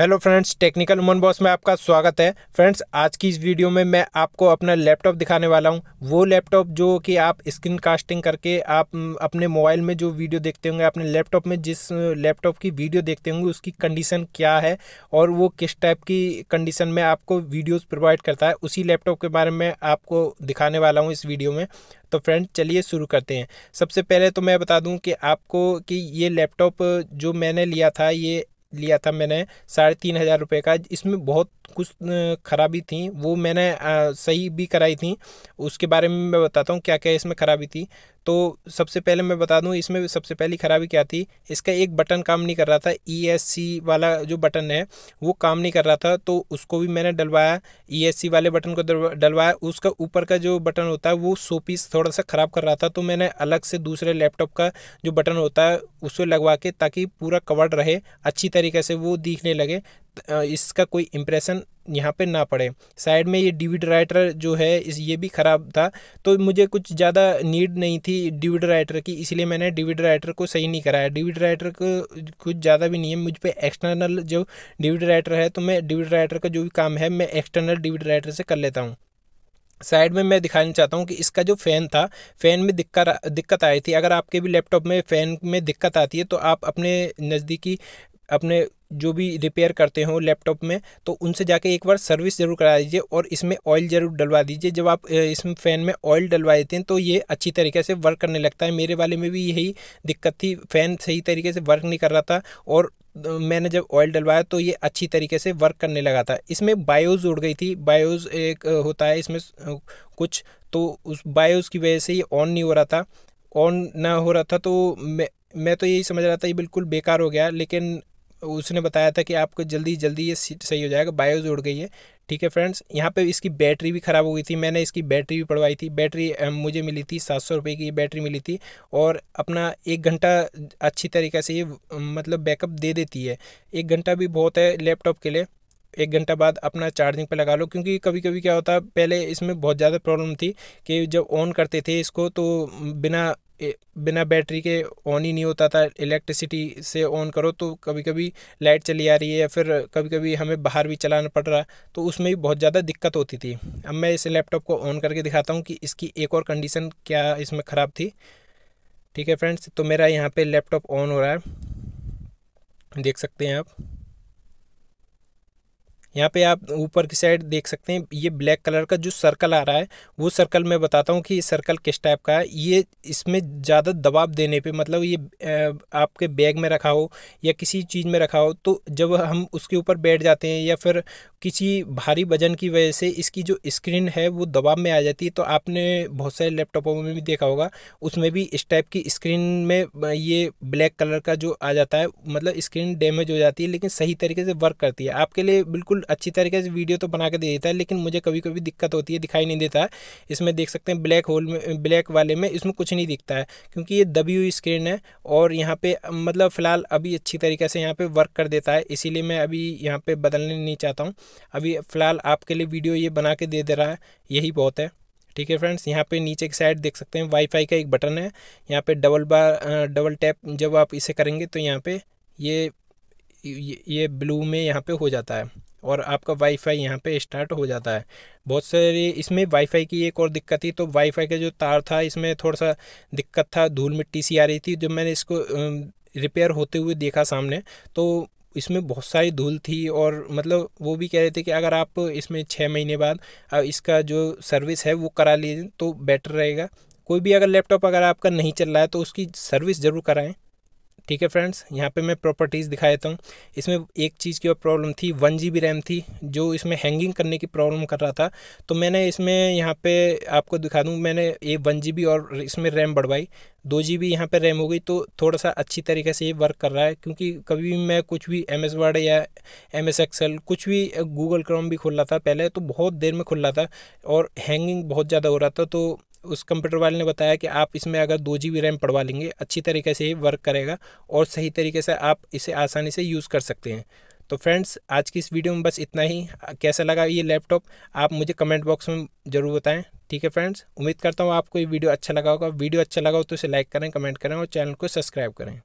hello friends technical woman boss में आपका स्वागत है फ्रेंड्स आज की इस वीडियो में मैं आपको अपना लैपटॉप दिखाने वाला हूं वो लैपटॉप जो कि आप स्क्रीन कास्टिंग करके आप अपने मोबाइल में जो वीडियो देखते होंगे अपने लैपटॉप में जिस लैपटॉप की वीडियो देखते होंगे उसकी कंडीशन क्या है और वो किस टाइप की कंडीशन में आपको वीडियोज़ प्रोवाइड करता है उसी लैपटॉप के बारे में आपको दिखाने वाला हूँ इस वीडियो में तो फ्रेंड्स चलिए शुरू करते हैं सबसे पहले तो मैं बता दूं कि आपको कि ये लैपटॉप जो मैंने लिया था ये लिया था मैंने साढ़े तीन हज़ार रुपये का इसमें बहुत कुछ खराबी थी वो मैंने सही भी कराई थी उसके बारे में मैं बताता हूँ क्या क्या इसमें खराबी थी तो सबसे पहले मैं बता दूँ इसमें सबसे पहली खराबी क्या थी इसका एक बटन काम नहीं कर रहा था ई e वाला जो बटन है वो काम नहीं कर रहा था तो उसको भी मैंने डलवाया ई e वाले बटन को डलवाया उसका ऊपर का जो बटन होता है वो सो पीस थोड़ा सा ख़राब कर रहा था तो मैंने अलग से दूसरे लैपटॉप का जो बटन होता है उसे लगवा के ताकि पूरा कवर्ड रहे अच्छी तरीके से वो दिखने लगे इसका कोई इम्प्रेशन यहाँ पे ना पड़े साइड में ये डिविड राइटर जो है इस ये भी ख़राब था तो मुझे कुछ ज़्यादा नीड नहीं थी डिविड राइटर की इसलिए मैंने डिविड राइटर को सही नहीं कराया डिविड राइटर को कुछ ज़्यादा भी नहीं है मुझ पर एक्सटर्नल जो डिविड राइटर है तो मैं डिविड राइटर का जो भी काम है मैं एक्सटर्नल डिविड राइटर से कर लेता हूँ साइड में मैं दिखाना चाहता हूँ कि इसका जो फ़ैन था फ़ैन में दिक्कत दिक्कत आई थी अगर आपके भी लैपटॉप में फ़ैन में दिक्कत आती है तो आप अपने नज़दीकी अपने जो भी रिपेयर करते हो लैपटॉप में तो उनसे जाके एक बार सर्विस ज़रूर करा दीजिए और इसमें ऑयल ज़रूर डलवा दीजिए जब आप इसमें फ़ैन में ऑयल डलवा देते हैं तो ये अच्छी तरीके से वर्क करने लगता है मेरे वाले में भी यही दिक्कत थी फ़ैन सही तरीके से वर्क नहीं कर रहा था और मैंने जब ऑयल डलवाया तो ये अच्छी तरीके से वर्क करने लगा था इसमें बायोज उड़ गई थी बायोज एक होता है इसमें कुछ तो उस बायोज की वजह से ये ऑन नहीं हो रहा था ऑन ना हो रहा था तो मैं मैं तो यही समझ रहा था ये बिल्कुल बेकार हो गया लेकिन उसने बताया था कि आपको जल्दी जल्दी ये सही हो जाएगा बायोज उड़ गई है ठीक है फ्रेंड्स यहाँ पे इसकी बैटरी भी ख़राब हो गई थी मैंने इसकी बैटरी भी पढ़वाई थी बैटरी मुझे मिली थी सात सौ रुपये की बैटरी मिली थी और अपना एक घंटा अच्छी तरीके से ये मतलब बैकअप दे देती है एक घंटा भी बहुत है लैपटॉप के लिए एक घंटा बाद अपना चार्जिंग पे लगा लो क्योंकि कभी कभी क्या होता है पहले इसमें बहुत ज़्यादा प्रॉब्लम थी कि जब ऑन करते थे इसको तो बिना बिना बैटरी के ऑन ही नहीं होता था इलेक्ट्रिसिटी से ऑन करो तो कभी कभी लाइट चली आ रही है या फिर कभी कभी हमें बाहर भी चलाना पड़ रहा तो उसमें भी बहुत ज़्यादा दिक्कत होती थी अब मैं इस लैपटॉप को ऑन करके दिखाता हूँ कि इसकी एक और कंडीशन क्या इसमें ख़राब थी ठीक है फ्रेंड्स तो मेरा यहाँ पर लैपटॉप ऑन हो रहा है देख सकते हैं आप यहाँ पे आप ऊपर की साइड देख सकते हैं ये ब्लैक कलर का जो सर्कल आ रहा है वो सर्कल मैं बताता हूँ कि ये सर्कल किस टाइप का है ये इसमें ज़्यादा दबाव देने पे मतलब ये आपके बैग में रखा हो या किसी चीज़ में रखा हो तो जब हम उसके ऊपर बैठ जाते हैं या फिर किसी भारी वजन की वजह से इसकी जो स्क्रीन है वो दबाव में आ जाती है तो आपने बहुत सारे लैपटॉपों में भी देखा होगा उसमें भी इस टाइप की स्क्रीन में ये ब्लैक कलर का जो आ जाता है मतलब स्क्रीन डैमेज हो जाती है लेकिन सही तरीके से वर्क करती है आपके लिए बिल्कुल अच्छी तरीके से वीडियो तो बना के दे देता है लेकिन मुझे कभी कभी दिक्कत होती है दिखाई नहीं देता है इसमें देख सकते हैं ब्लैक होल में ब्लैक वाले में इसमें कुछ नहीं दिखता है क्योंकि ये दबी हुई स्क्रीन है और यहाँ पर मतलब फ़िलहाल अभी अच्छी तरीके से यहाँ पर वर्क कर देता है इसीलिए मैं अभी यहाँ पर बदलने नहीं चाहता हूँ अभी फ़िलहाल आपके लिए वीडियो ये बना के दे दे रहा है यही बहुत है ठीक है फ्रेंड्स यहाँ पे नीचे की साइड देख सकते हैं वाईफाई का एक बटन है यहाँ पे डबल बार डबल टैप जब आप इसे करेंगे तो यहाँ पे ये ये ब्लू में यहाँ पे हो जाता है और आपका वाईफाई यहाँ पे स्टार्ट हो जाता है बहुत सारे इसमें वाईफाई की एक और दिक्कत थी तो वाईफाई का जो तार था इसमें थोड़ा सा दिक्कत था धूल मिट्टी सी आ रही थी जब मैंने इसको रिपेयर होते हुए देखा सामने तो इसमें बहुत सारी धूल थी और मतलब वो भी कह रहे थे कि अगर आप इसमें छः महीने बाद इसका जो सर्विस है वो करा लीजिए तो बेटर रहेगा कोई भी अगर लैपटॉप अगर आपका नहीं चल रहा है तो उसकी सर्विस ज़रूर कराएं ठीक है फ्रेंड्स यहाँ पे मैं प्रॉपर्टीज़ दिखा देता हूँ इसमें एक चीज़ की और प्रॉब्लम थी वन जी रैम थी जो इसमें हैंगिंग करने की प्रॉब्लम कर रहा था तो मैंने इसमें यहाँ पे आपको दिखा दूँ मैंने ये वन जी और इसमें रैम बढ़वाई दो जी बी यहाँ पर रैम हो गई तो थोड़ा सा अच्छी तरीके से ये वर्क कर रहा है क्योंकि कभी भी मैं कुछ भी एम एस वर्ड या एम एस एक्सल कुछ भी गूगल क्रोम भी खुल रहा था पहले तो बहुत देर में खुल रहा था और हैंगिंग बहुत ज़्यादा हो रहा था तो उस कंप्यूटर वाले ने बताया कि आप इसमें अगर दो जी बी रैम पढ़वा लेंगे अच्छी तरीके से ये वर्क करेगा और सही तरीके से आप इसे आसानी से यूज़ कर सकते हैं तो फ्रेंड्स आज की इस वीडियो में बस इतना ही कैसा लगा ये लैपटॉप आप मुझे कमेंट बॉक्स में ज़रूर बताएं ठीक है फ्रेंड्स उम्मीद करता हूँ आपको ये वीडियो अच्छा लगा होगा वीडियो अच्छा लगा हो तो इसे लाइक करें कमेंट करें और चैनल को सब्सक्राइब करें